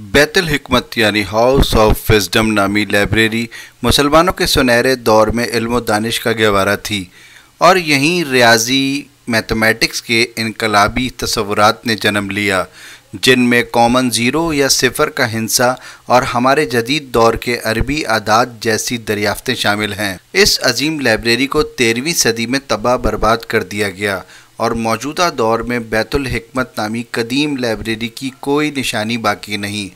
बैतुल हमत यानी house of फिजडम नामी लाइब्रेरी मुसलमानों के सुनहरे दौर में इल्म दानिश का गवारा थी और यहीं रियाजी मैथमेटिक्स के इनकलाबी तस्वुरात ने जन्म लिया जिनमें कॉमन ज़ीरो या सिफर का हिंसा और हमारे जदीद दौर के अरबी आदात जैसी दरियाफ्तें शामिल हैं इस अजीम लाइब्रेरी को तेरहवीं सदी में तबाह बर्बाद कर दिया गया और मौजूदा दौर में बैतुल हिकमत नामी कदीम लाइब्रेरी की कोई निशानी बाकी नहीं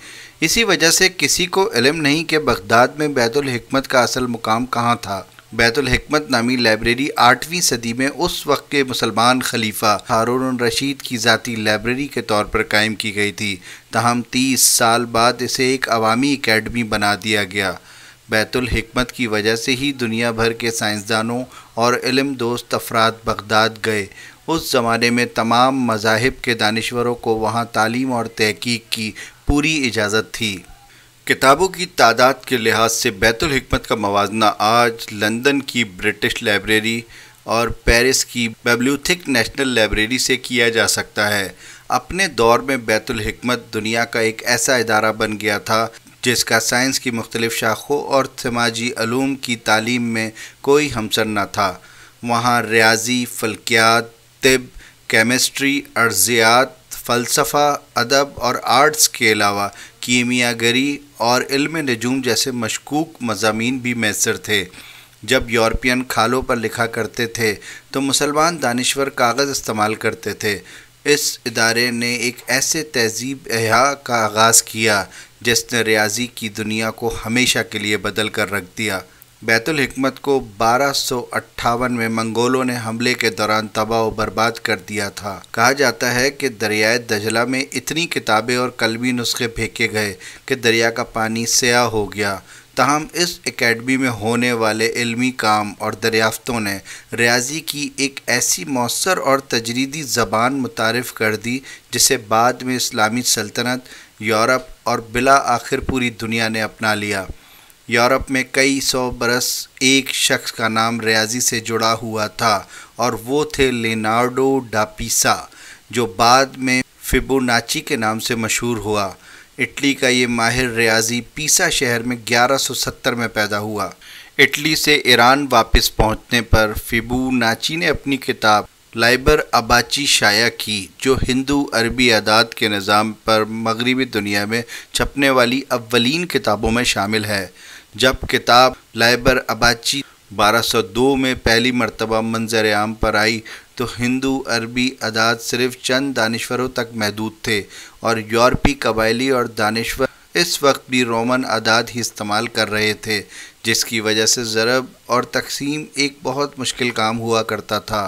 इसी वजह से किसी को इलम नहीं कि बगदाद में बैतुल हिकमत का असल मुकाम कहाँ था बैतुल हिकमत नामी लाइब्रेरी आठवीं सदी में उस वक्त के मुसलमान खलीफा हारून रशीद की ज़ाती लाइब्रेरी के तौर पर कायम की गई थी तहम तीस साल बाद इसे एक अवामी अकेडमी बना दिया गया बैतुल हिकमत की वजह से ही दुनिया भर के साइंसदानों और इलम दोस्त अफराद बगदाद गए उस ज़माने में तमाम मजाहब के दानश्वरों को वहाँ तालीम और तहकीक की पूरी इजाज़त थी किताबों की तादाद के लिहाज से बैतुलमत का मवाजना आज लंदन की ब्रिटिश लाइब्रेरी और पेरिस की बेब्ल्यूथिक नेशनल लाइब्रेरी से किया जा सकता है अपने दौर में बैतुलमत दुनिया का एक ऐसा अदारा बन गया था जिसका साइंस की मुख्तलिफ शाखों और समाजी की तालीम में कोई हमसर न था वहाँ रियाजी फल्कियात तिब केमिस्ट्री अर्जियात फ़लसफ़ा अदब और आर्ट्स के अलावा कीमियागरी और इल्म नजूम जैसे मशकूक मजामी भी मैसर थे जब यूरोपियन खालों पर लिखा करते थे तो मुसलमान दानश्वर कागज़ इस्तेमाल करते थे इस इदारे ने एक ऐसे तहजीब अहा का आगाज़ किया जिसने रियाजी की दुनिया को हमेशा के लिए बदल कर रख दिया बैतुल हिकमत को बारह में मंगोलों ने हमले के दौरान तबाह व बर्बाद कर दिया था कहा जाता है कि दरियाए दजला में इतनी किताबें और कलमी नुस्खे फेंके गए कि दरिया का पानी स्याह हो गया तहम इस एकेडमी में होने वाले इलमी काम और दरियाफ्तों ने रियाजी की एक ऐसी मौसर और तजरीदी ज़बान मुतारफ़ कर दी जिसे बाद में इस्लामी सल्तनत यूरोप और बिला आखिर पूरी दुनिया ने अपना लिया यूरोप में कई सौ बरस एक शख्स का नाम रियाजी से जुड़ा हुआ था और वो थे लेनार्डो डापीसा जो बाद में फिबोनाची के नाम से मशहूर हुआ इटली का ये माहिर रियाजी पीसा शहर में 1170 में पैदा हुआ इटली से ईरान वापस पहुंचने पर फिबोनाची ने अपनी किताब लाइबर अबाची शाया की जो हिंदू अरबी आदात के निज़ाम पर मगरबी दुनिया में छपने वाली अवलिन किताबों में शामिल है जब किताब लाइबर अबाची 1202 में पहली मरतबा मंजर आम पर आई तो हिंदू अरबी अदाद सिर्फ चंद दानश्वरों तक महदूद थे और यूरोपी कबायली और दानश्वर इस वक्त भी रोमन अदाद ही इस्तेमाल कर रहे थे जिसकी वजह से ज़रब और तकसीम एक बहुत मुश्किल काम हुआ करता था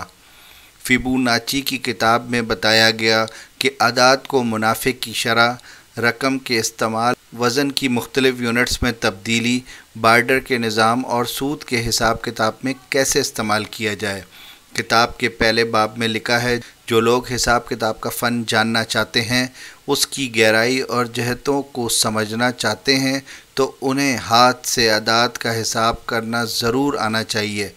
फिबूनाची की किताब में बताया गया कि अदाद को मुनाफे की शरह रकम के इस्तेमाल वज़न की मुख्तलिफ यूनिट्स में तब्दीली बार्डर के निज़ाम और सूद के हिसाब किताब में कैसे इस्तेमाल किया जाए किताब के पहले बाब में लिखा है जो लोग हिसाब किताब का फ़न जानना चाहते हैं उसकी गहराई और जहतों को समझना चाहते हैं तो उन्हें हाथ से अदात का हिसाब करना ज़रूर आना चाहिए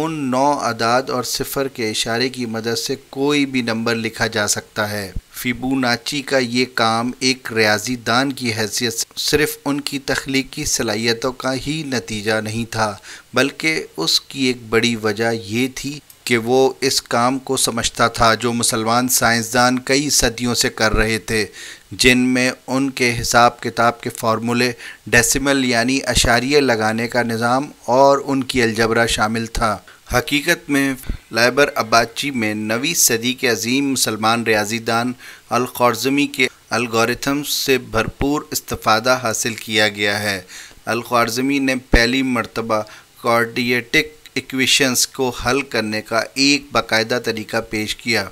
उन नौ अदाद और सिफर के इशारे की मदद से कोई भी नंबर लिखा जा सकता है फिबूनाची का ये काम एक रियाजी दान की हैसियत सिर्फ उनकी तख्लीकी सलाहियतों का ही नतीजा नहीं था बल्कि उसकी एक बड़ी वजह यह थी कि वो इस काम को समझता था जो मुसलमान साइंसदान कई सदियों से कर रहे थे जिनमें उनके हिसाब किताब के फार्मूले डेसिमल यानी अशारिये लगाने का निज़ाम और उनकी अलजबरा शामिल था हकीकत में लाइबर अबाची में नवी सदी के अजीम मुसलमान रियाजीदान अलखारजमी के अलगोरिथम से भरपूर इस्तफादा हासिल किया गया है अलखारजमी ने पहली मरतबा कॉर्डिएटिक इक्वेशंस को हल करने का एक बाकायदा तरीका पेश किया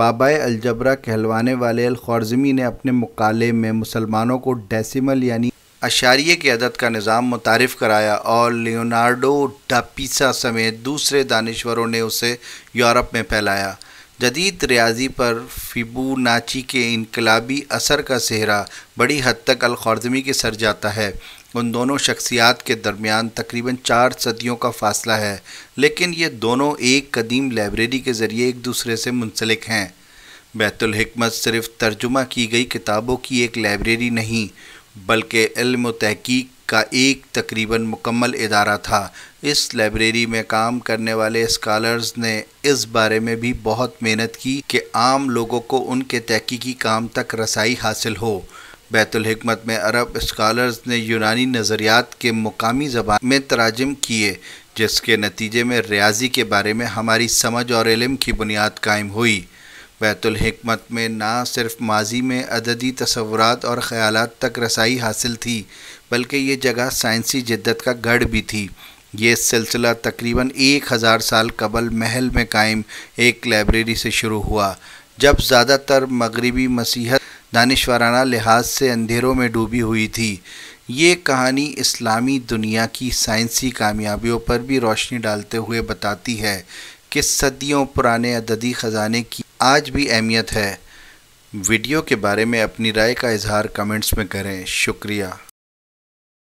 बाबा अलजबरा कहलवाने वाले अलख्वारजमी ने अपने मकाले में मुसलमानों को डेसिमल यानी अशारिये के अदद का निज़ाम मुतारफ़ कराया और लियोनार्डो डापीसा समेत दूसरे दानश्वरों ने उसे यूरोप में फैलाया जदीद रियाजी पर नाची के इनकलाबी असर का सेहरा बड़ी हद तक अलख्वारजमी के सर जाता है उन दोनों शख्सियात के दरमियान तकरीबन चार सदियों का फासला है लेकिन ये दोनों एक कदीम लाइब्रेरी के ज़रिए एक दूसरे से मुंसलिक हैं बैतुलहमत सिर्फ तर्जुमा की गई किताबों की एक लाइब्रेरी नहीं बल्कि इल्म तहकीक का एक तकरीबन मुकम्मल इदारा था इस लाइब्रेरी में काम करने वाले स्कॉलर्स ने इस बारे में भी बहुत मेहनत की कि आम लोगों को उनके तहकीकी काम तक रसाई हासिल हो बैतुलहकमत में अरब स्कॉलर्स ने यूनानी नज़रियात के मुकामी ज़बान में तराजम किए जिसके नतीजे में रियाजी के बारे में हमारी समझ और इलम की बुनियाद कायम हुई बैतुलहकमत में ना सिर्फ माजी में अददी तस्वुरात और ख़्याल तक रसाई हासिल थी बल्कि ये जगह साइंसी जिद्दत का गढ़ भी थी ये सिलसिला तकरीबन एक हज़ार साल कबल महल में कायम एक लाइब्रेरी से शुरू हुआ जब ज़्यादातर मगरबी मसीहत दानश्वराना लिहाज से अंधेरों में डूबी हुई थी ये कहानी इस्लामी दुनिया की साइंसी कामयाबियों पर भी रोशनी डालते हुए बताती है कि सदियों पुराने अददी ख़जाने की आज भी अहमियत है वीडियो के बारे में अपनी राय का इजहार कमेंट्स में करें शुक्रिया